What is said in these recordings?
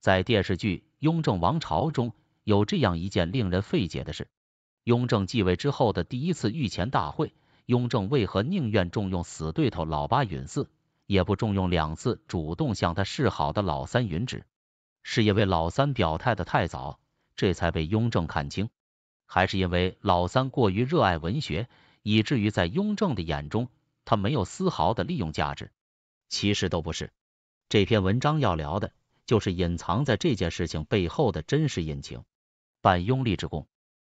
在电视剧《雍正王朝》中有这样一件令人费解的事：雍正继位之后的第一次御前大会，雍正为何宁愿重用死对头老八允祀，也不重用两次主动向他示好的老三允祉？是因为老三表态的太早，这才被雍正看清，还是因为老三过于热爱文学，以至于在雍正的眼中，他没有丝毫的利用价值？其实都不是。这篇文章要聊的。就是隐藏在这件事情背后的真实隐情。办雍立之功，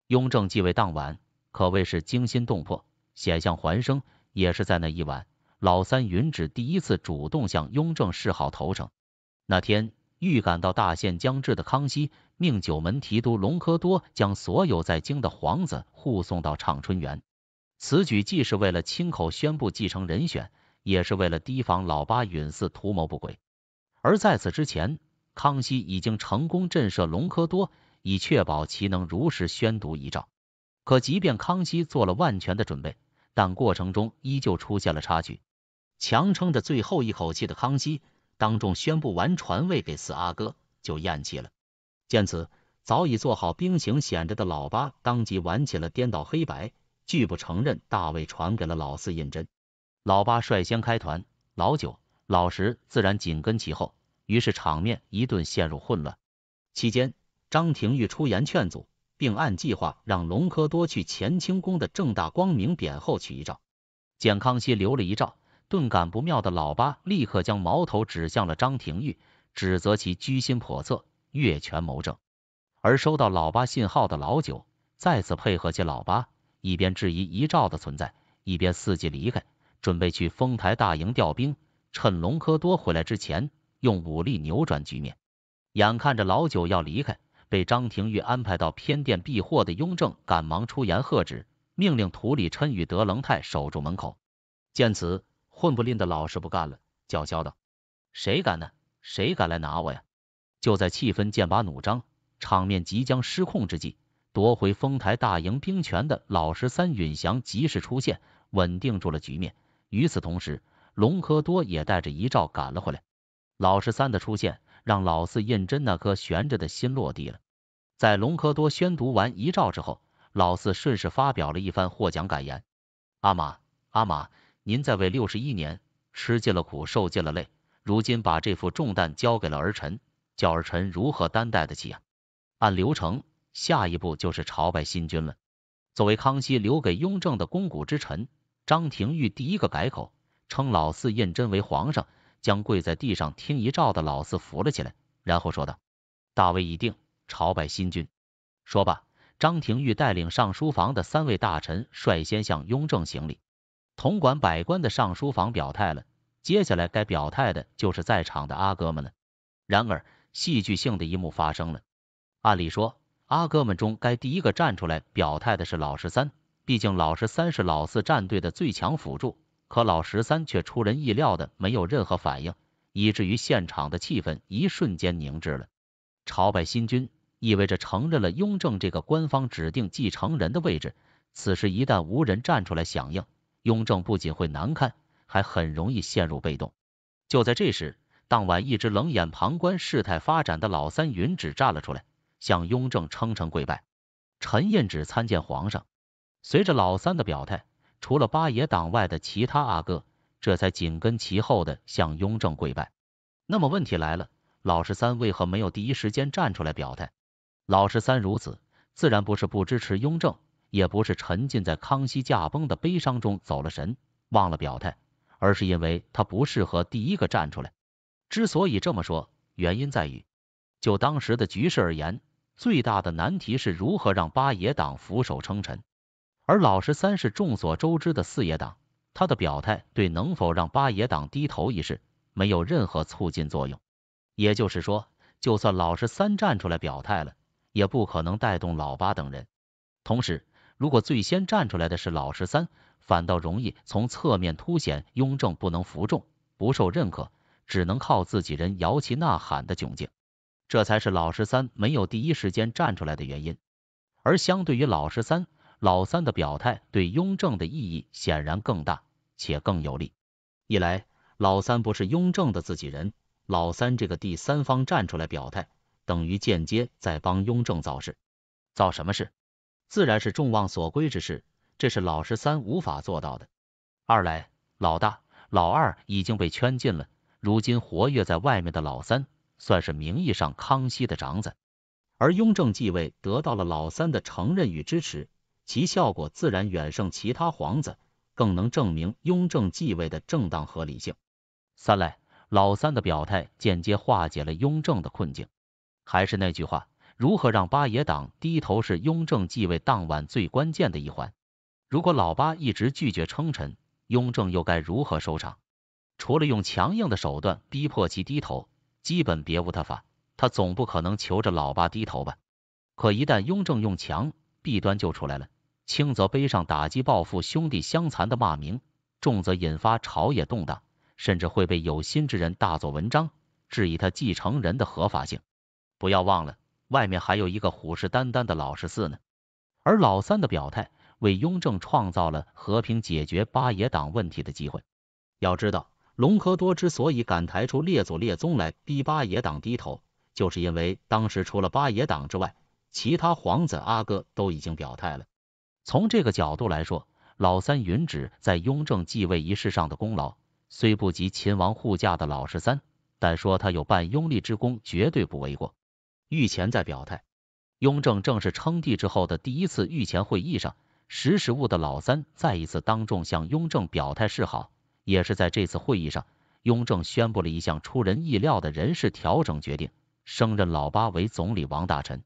雍正继位当晚可谓是惊心动魄、险象环生。也是在那一晚，老三允旨第一次主动向雍正示好投诚。那天预感到大限将至的康熙，命九门提督隆科多将所有在京的皇子护送到畅春园。此举既是为了亲口宣布继承人选，也是为了提防老八允祀图谋不轨。而在此之前。康熙已经成功震慑隆科多，以确保其能如实宣读遗诏。可即便康熙做了万全的准备，但过程中依旧出现了插曲。强撑着最后一口气的康熙，当众宣布完传位给四阿哥，就咽气了。见此，早已做好兵行险着的老八当即玩起了颠倒黑白，拒不承认大位传给了老四胤禛。老八率先开团，老九、老十自然紧跟其后。于是场面一顿陷入混乱。期间，张廷玉出言劝阻，并按计划让隆科多去乾清宫的正大光明匾后取遗诏。见康熙留了一诏，顿感不妙的老八立刻将矛头指向了张廷玉，指责其居心叵测、越权谋政。而收到老八信号的老九再次配合起老八，一边质疑遗诏的存在，一边伺机离开，准备去丰台大营调兵，趁隆科多回来之前。用武力扭转局面。眼看着老九要离开，被张廷玉安排到偏殿避祸的雍正，赶忙出言喝止，命令土里琛与德棱泰守住门口。见此，混不吝的老师不干了，叫嚣道：“谁敢呢？谁敢来拿我呀？”就在气氛剑拔弩张、场面即将失控之际，夺回丰台大营兵权的老十三允祥及时出现，稳定住了局面。与此同时，隆科多也带着遗诏赶了回来。老十三的出现，让老四胤禛那颗悬着的心落地了。在隆科多宣读完遗诏之后，老四顺势发表了一番获奖感言：“阿玛，阿玛，您在位六十一年，吃尽了苦，受尽了累，如今把这副重担交给了儿臣，叫儿臣如何担待得起啊？”按流程，下一步就是朝拜新君了。作为康熙留给雍正的肱骨之臣，张廷玉第一个改口，称老四胤禛为皇上。将跪在地上听遗诏的老四扶了起来，然后说道：“大位已定，朝拜新君。”说罢，张廷玉带领上书房的三位大臣率先向雍正行礼。统管百官的上书房表态了，接下来该表态的就是在场的阿哥们了。然而，戏剧性的一幕发生了。按理说，阿哥们中该第一个站出来表态的是老十三，毕竟老十三是老四战队的最强辅助。可老十三却出人意料的没有任何反应，以至于现场的气氛一瞬间凝滞了。朝拜新君意味着承认了雍正这个官方指定继承人的位置，此时一旦无人站出来响应，雍正不仅会难堪，还很容易陷入被动。就在这时，当晚一直冷眼旁观事态发展的老三云芷站了出来，向雍正称臣跪拜，陈胤旨参见皇上。随着老三的表态。除了八爷党外的其他阿哥，这才紧跟其后的向雍正跪拜。那么问题来了，老十三为何没有第一时间站出来表态？老十三如此，自然不是不支持雍正，也不是沉浸在康熙驾崩的悲伤中走了神，忘了表态，而是因为他不适合第一个站出来。之所以这么说，原因在于，就当时的局势而言，最大的难题是如何让八爷党俯首称臣。而老十三是众所周知的四爷党，他的表态对能否让八爷党低头一事没有任何促进作用。也就是说，就算老十三站出来表态了，也不可能带动老八等人。同时，如果最先站出来的是老十三，反倒容易从侧面凸显雍正不能服众、不受认可，只能靠自己人摇旗呐喊的窘境。这才是老十三没有第一时间站出来的原因。而相对于老十三，老三的表态对雍正的意义显然更大且更有利。一来，老三不是雍正的自己人，老三这个第三方站出来表态，等于间接在帮雍正造势。造什么事？自然是众望所归之事，这是老十三无法做到的。二来，老大、老二已经被圈禁了，如今活跃在外面的老三，算是名义上康熙的长子，而雍正继位得到了老三的承认与支持。其效果自然远胜其他皇子，更能证明雍正继位的正当合理性。三来，老三的表态间接化解了雍正的困境。还是那句话，如何让八爷党低头是雍正继位当晚最关键的一环。如果老八一直拒绝称臣，雍正又该如何收场？除了用强硬的手段逼迫其低头，基本别无他法。他总不可能求着老八低头吧？可一旦雍正用强，弊端就出来了。轻则背上打击报复、兄弟相残的骂名，重则引发朝野动荡，甚至会被有心之人大做文章，质疑他继承人的合法性。不要忘了，外面还有一个虎视眈眈的老十四呢。而老三的表态，为雍正创造了和平解决八爷党问题的机会。要知道，隆科多之所以敢抬出列祖列宗来逼八爷党低头，就是因为当时除了八爷党之外，其他皇子阿哥都已经表态了。从这个角度来说，老三允祉在雍正继位仪式上的功劳虽不及秦王护驾的老十三，但说他有办拥立之功，绝对不为过。御前在表态，雍正正式称帝之后的第一次御前会议上，识时务的老三再一次当众向雍正表态示好。也是在这次会议上，雍正宣布了一项出人意料的人事调整决定，升任老八为总理王大臣。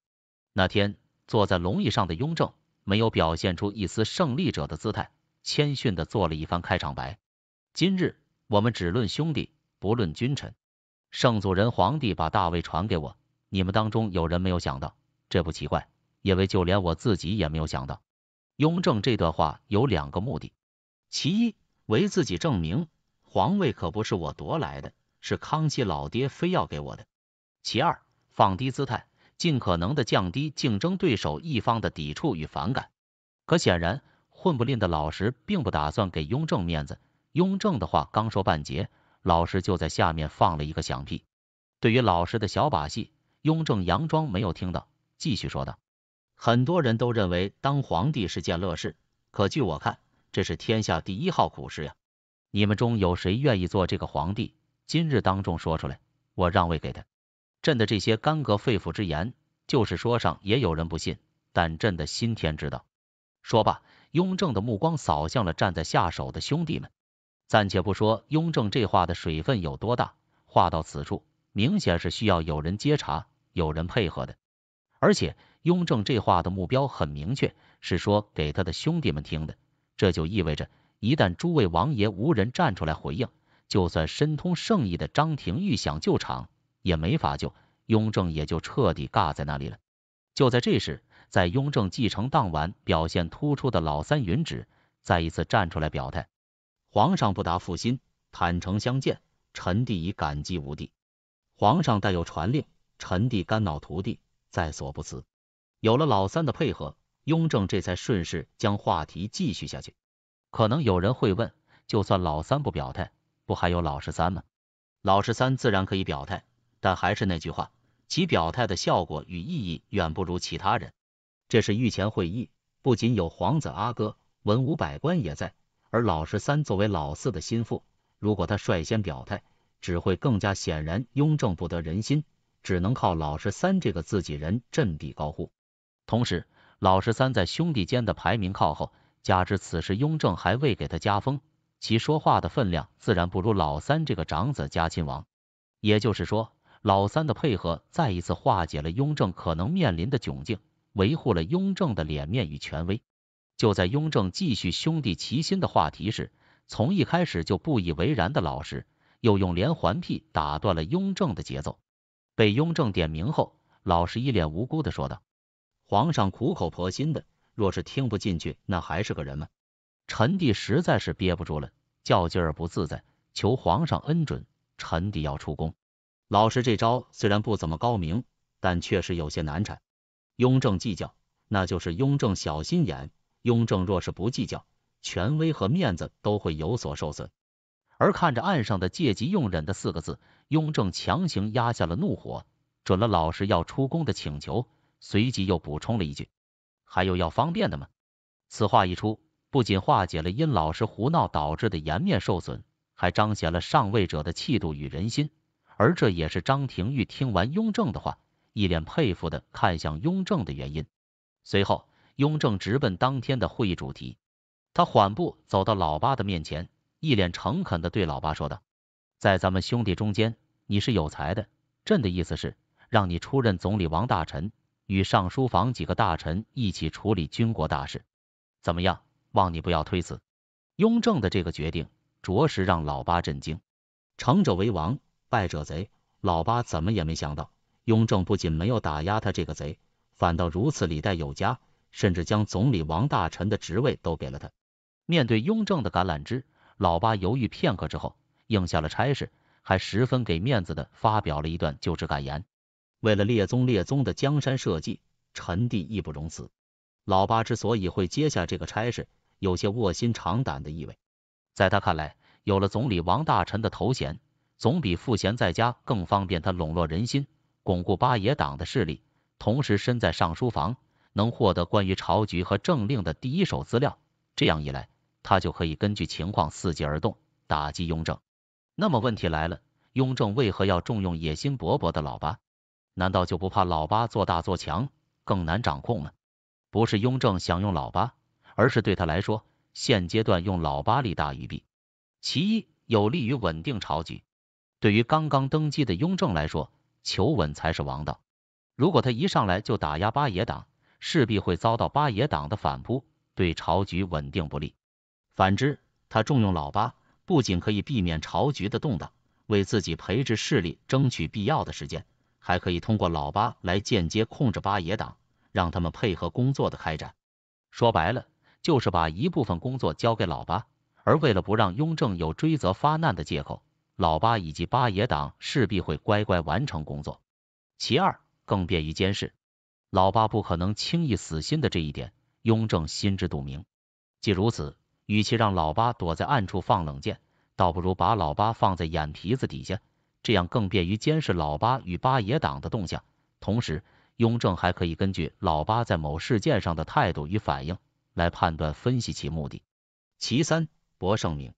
那天坐在龙椅上的雍正。没有表现出一丝胜利者的姿态，谦逊的做了一番开场白。今日我们只论兄弟，不论君臣。圣祖仁皇帝把大位传给我，你们当中有人没有想到，这不奇怪，因为就连我自己也没有想到。雍正这段话有两个目的，其一为自己证明皇位可不是我夺来的，是康熙老爹非要给我的；其二放低姿态。尽可能的降低竞争对手一方的抵触与反感。可显然，混不吝的老实并不打算给雍正面子。雍正的话刚说半截，老实就在下面放了一个响屁。对于老实的小把戏，雍正佯装没有听到，继续说道：“很多人都认为当皇帝是件乐事，可据我看，这是天下第一号苦事呀。你们中有谁愿意做这个皇帝？今日当众说出来，我让位给他。”朕的这些干戈肺腑之言，就是说上也有人不信，但朕的心天知道。说罢，雍正的目光扫向了站在下手的兄弟们。暂且不说雍正这话的水分有多大，话到此处，明显是需要有人接茬、有人配合的。而且，雍正这话的目标很明确，是说给他的兄弟们听的。这就意味着，一旦诸位王爷无人站出来回应，就算身通圣意的张廷玉想救场。也没法救，雍正也就彻底尬在那里了。就在这时，在雍正继承当晚表现突出的老三允祉再一次站出来表态：“皇上不达负心，坦诚相见，臣弟已感激无地。皇上带有传令，臣弟肝脑涂地，在所不辞。”有了老三的配合，雍正这才顺势将话题继续下去。可能有人会问，就算老三不表态，不还有老十三吗？老十三自然可以表态。但还是那句话，其表态的效果与意义远不如其他人。这是御前会议，不仅有皇子阿哥，文武百官也在。而老十三作为老四的心腹，如果他率先表态，只会更加显然雍正不得人心，只能靠老十三这个自己人振臂高呼。同时，老十三在兄弟间的排名靠后，加之此时雍正还未给他加封，其说话的分量自然不如老三这个长子嘉亲王。也就是说。老三的配合再一次化解了雍正可能面临的窘境，维护了雍正的脸面与权威。就在雍正继续兄弟齐心的话题时，从一开始就不以为然的老实，又用连环屁打断了雍正的节奏。被雍正点名后，老师一脸无辜的说道：“皇上苦口婆心的，若是听不进去，那还是个人吗？臣弟实在是憋不住了，较劲儿不自在，求皇上恩准，臣弟要出宫。”老师这招虽然不怎么高明，但确实有些难缠。雍正计较，那就是雍正小心眼；雍正若是不计较，权威和面子都会有所受损。而看着岸上的“借机用忍”的四个字，雍正强行压下了怒火，准了老师要出宫的请求，随即又补充了一句：“还有要方便的吗？”此话一出，不仅化解了因老师胡闹导致的颜面受损，还彰显了上位者的气度与人心。而这也是张廷玉听完雍正的话，一脸佩服的看向雍正的原因。随后，雍正直奔当天的会议主题，他缓步走到老八的面前，一脸诚恳的对老八说道：“在咱们兄弟中间，你是有才的。朕的意思是，让你出任总理王大臣，与尚书房几个大臣一起处理军国大事，怎么样？望你不要推辞。”雍正的这个决定，着实让老八震惊。成者为王。败者贼，老八怎么也没想到，雍正不仅没有打压他这个贼，反倒如此礼待有加，甚至将总理王大臣的职位都给了他。面对雍正的橄榄枝，老八犹豫片刻之后，应下了差事，还十分给面子的发表了一段就职感言：“为了列宗列宗的江山社稷，臣弟义不容辞。”老八之所以会接下这个差事，有些卧薪尝胆的意味。在他看来，有了总理王大臣的头衔。总比赋闲在家更方便，他笼络人心，巩固八爷党的势力。同时身在上书房，能获得关于朝局和政令的第一手资料。这样一来，他就可以根据情况伺机而动，打击雍正。那么问题来了，雍正为何要重用野心勃勃的老八？难道就不怕老八做大做强，更难掌控吗？不是雍正想用老八，而是对他来说，现阶段用老八利大于弊。其一，有利于稳定朝局。对于刚刚登基的雍正来说，求稳才是王道。如果他一上来就打压八爷党，势必会遭到八爷党的反扑，对朝局稳定不利。反之，他重用老八，不仅可以避免朝局的动荡，为自己培植势力争取必要的时间，还可以通过老八来间接控制八爷党，让他们配合工作的开展。说白了，就是把一部分工作交给老八，而为了不让雍正有追责发难的借口。老八以及八爷党势必会乖乖完成工作。其二，更便于监视，老八不可能轻易死心的这一点，雍正心知肚明。既如此，与其让老八躲在暗处放冷箭，倒不如把老八放在眼皮子底下，这样更便于监视老八与八爷党的动向。同时，雍正还可以根据老八在某事件上的态度与反应来判断分析其目的。其三，博盛明。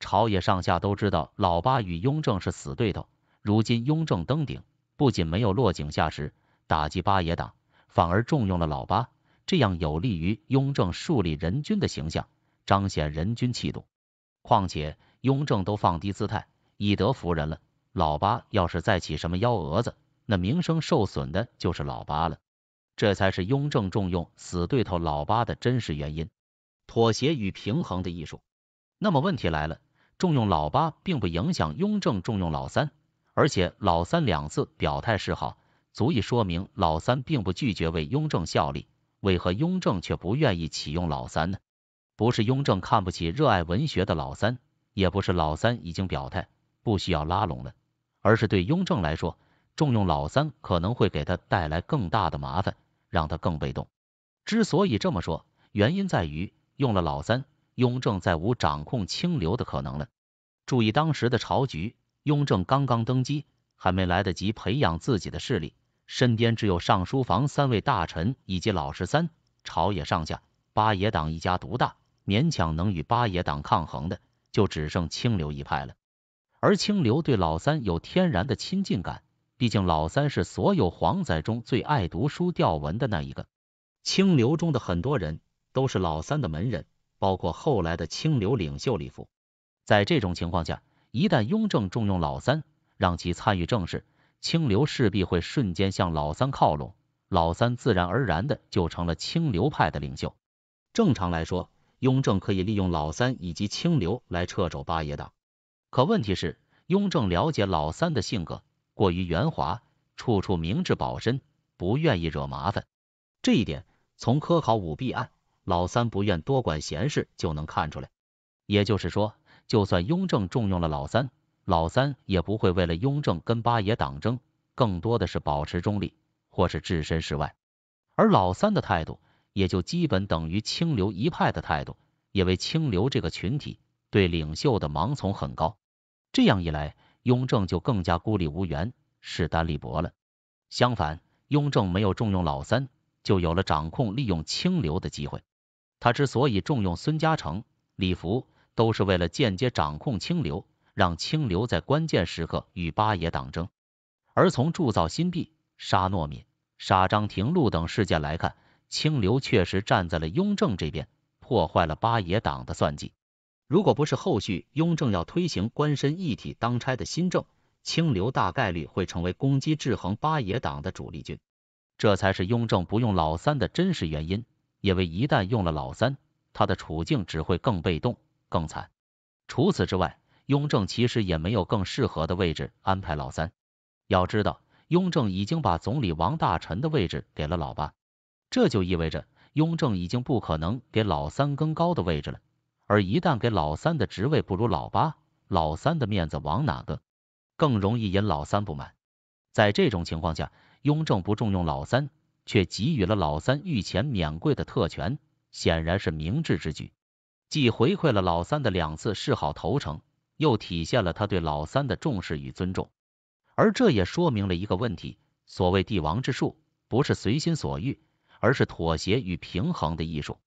朝野上下都知道老八与雍正是死对头，如今雍正登顶，不仅没有落井下石打击八爷党，反而重用了老八，这样有利于雍正树立仁君的形象，彰显仁君气度。况且雍正都放低姿态以德服人了，老八要是再起什么幺蛾子，那名声受损的就是老八了。这才是雍正重用死对头老八的真实原因——妥协与平衡的艺术。那么问题来了。重用老八并不影响雍正重用老三，而且老三两次表态示好，足以说明老三并不拒绝为雍正效力。为何雍正却不愿意启用老三呢？不是雍正看不起热爱文学的老三，也不是老三已经表态不需要拉拢了，而是对雍正来说，重用老三可能会给他带来更大的麻烦，让他更被动。之所以这么说，原因在于用了老三。雍正再无掌控清流的可能了。注意当时的朝局，雍正刚刚登基，还没来得及培养自己的势力，身边只有尚书房三位大臣以及老十三。朝野上下，八爷党一家独大，勉强能与八爷党抗衡的，就只剩清流一派了。而清流对老三有天然的亲近感，毕竟老三是所有皇仔中最爱读书吊文的那一个。清流中的很多人都是老三的门人。包括后来的清流领袖李福，在这种情况下，一旦雍正重用老三，让其参与政事，清流势必会瞬间向老三靠拢，老三自然而然的就成了清流派的领袖。正常来说，雍正可以利用老三以及清流来掣肘八爷党，可问题是，雍正了解老三的性格过于圆滑，处处明志保身，不愿意惹麻烦。这一点，从科考舞弊案。老三不愿多管闲事就能看出来，也就是说，就算雍正重用了老三，老三也不会为了雍正跟八爷党争，更多的是保持中立或是置身事外。而老三的态度也就基本等于清流一派的态度，因为清流这个群体对领袖的盲从很高。这样一来，雍正就更加孤立无援、势单力薄了。相反，雍正没有重用老三，就有了掌控利用清流的机会。他之所以重用孙嘉诚、李福，都是为了间接掌控清流，让清流在关键时刻与八爷党争。而从铸造新币、杀诺敏、杀张廷禄等事件来看，清流确实站在了雍正这边，破坏了八爷党的算计。如果不是后续雍正要推行官绅一体当差的新政，清流大概率会成为攻击制衡八爷党的主力军。这才是雍正不用老三的真实原因。因为一旦用了老三，他的处境只会更被动、更惨。除此之外，雍正其实也没有更适合的位置安排老三。要知道，雍正已经把总理王大臣的位置给了老八，这就意味着雍正已经不可能给老三更高的位置了。而一旦给老三的职位不如老八，老三的面子往哪个？更容易引老三不满。在这种情况下，雍正不重用老三。却给予了老三御前免跪的特权，显然是明智之举，既回馈了老三的两次示好投诚，又体现了他对老三的重视与尊重。而这也说明了一个问题：所谓帝王之术，不是随心所欲，而是妥协与平衡的艺术。